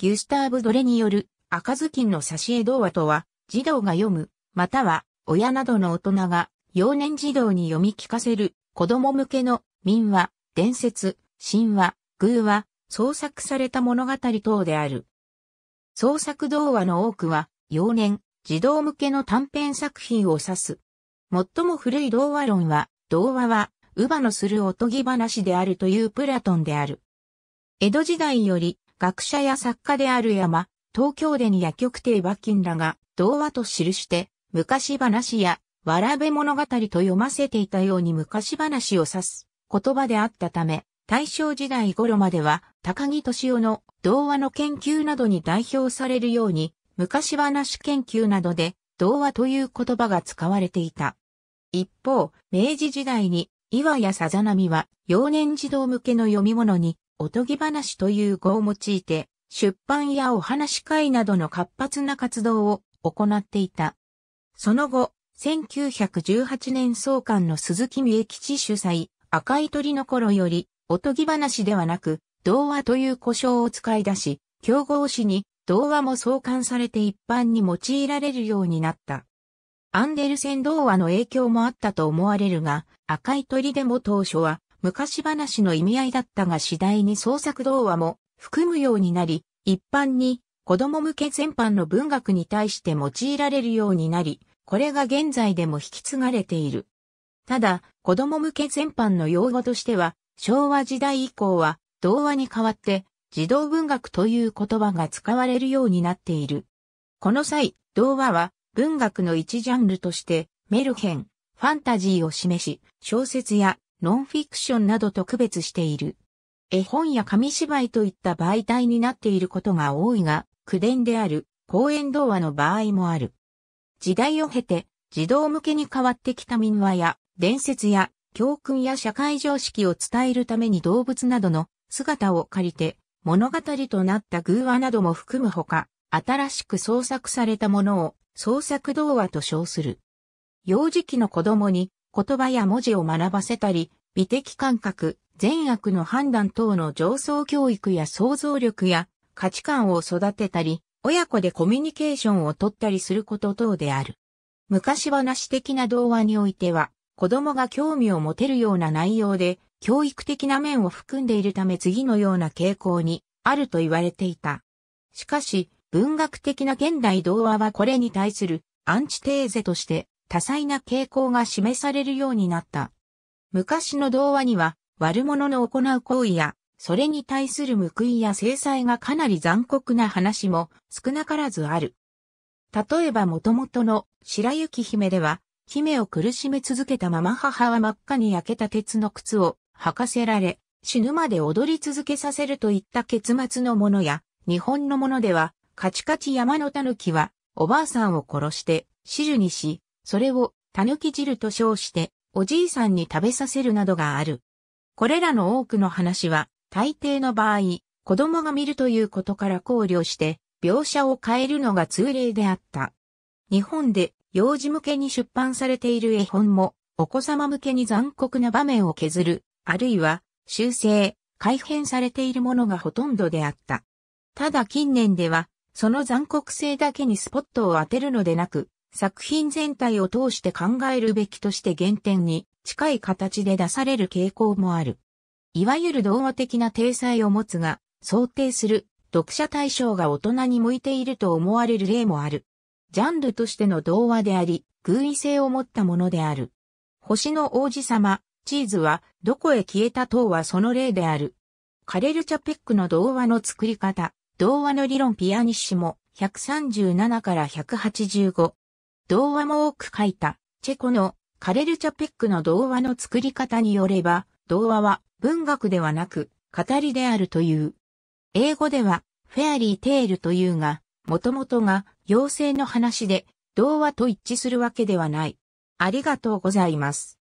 ギュスターブ・ドレによる赤ずきんの挿絵童話とは、児童が読む、または親などの大人が幼年児童に読み聞かせる子供向けの民話、伝説、神話、偶話、創作された物語等である。創作童話の多くは幼年、児童向けの短編作品を指す。最も古い童話論は、童話は、乳母のするおとぎ話であるというプラトンである。江戸時代より学者や作家である山、東京でに薬局亭馬金らが、童話と記して、昔話や、わらべ物語と読ませていたように昔話を指す言葉であったため、大正時代頃までは、高木敏夫の童話の研究などに代表されるように、昔話研究などで、童話という言葉が使われていた。一方、明治時代に、岩屋さざ波は、幼年児童向けの読み物におとぎ話という語を用いて、出版やお話会などの活発な活動を行っていた。その後、1918年創刊の鈴木美恵吉主催、赤い鳥の頃より、おとぎ話ではなく、童話という呼称を使い出し、競合誌に童話も創刊されて一般に用いられるようになった。アンデルセン童話の影響もあったと思われるが、赤い鳥でも当初は昔話の意味合いだったが次第に創作童話も含むようになり、一般に子供向け全般の文学に対して用いられるようになり、これが現在でも引き継がれている。ただ、子供向け全般の用語としては、昭和時代以降は童話に代わって児童文学という言葉が使われるようになっている。この際、童話は文学の一ジャンルとしてメルヘン、ファンタジーを示し、小説やノンフィクションなどと区別している。絵本や紙芝居といった媒体になっていることが多いが、口伝である公演童話の場合もある。時代を経て、児童向けに変わってきた民話や、伝説や、教訓や社会常識を伝えるために動物などの姿を借りて、物語となった偶話なども含むほか、新しく創作されたものを創作童話と称する。幼児期の子供に言葉や文字を学ばせたり、美的感覚、善悪の判断等の上層教育や想像力や価値観を育てたり、親子でコミュニケーションをとったりすること等である。昔話的な童話においては、子供が興味を持てるような内容で、教育的な面を含んでいるため次のような傾向にあると言われていた。しかし、文学的な現代童話はこれに対するアンチテーゼとして多彩な傾向が示されるようになった。昔の童話には、悪者の行う行為や、それに対する報いや制裁がかなり残酷な話も少なからずある。例えば元々の白雪姫では、姫を苦しめ続けたまま母は真っ赤に焼けた鉄の靴を履かせられ、死ぬまで踊り続けさせるといった結末のものや、日本のものでは、カチカチ山の狸は、おばあさんを殺して、汁にし、それを狸汁と称して、おじいさんに食べさせるなどがある。これらの多くの話は、大抵の場合、子供が見るということから考慮して、描写を変えるのが通例であった。日本で幼児向けに出版されている絵本も、お子様向けに残酷な場面を削る、あるいは修正、改変されているものがほとんどであった。ただ近年では、その残酷性だけにスポットを当てるのでなく、作品全体を通して考えるべきとして原点に近い形で出される傾向もある。いわゆる童話的な体裁を持つが、想定する読者対象が大人に向いていると思われる例もある。ジャンルとしての童話であり、偶意性を持ったものである。星の王子様、チーズは、どこへ消えた塔はその例である。カレル・チャペックの童話の作り方、童話の理論ピアニッシモ、137から185、童話も多く書いた、チェコのカレルチャペックの童話の作り方によれば、童話は文学ではなく、語りであるという。英語では、フェアリーテールというが、もともとが妖精の話で、童話と一致するわけではない。ありがとうございます。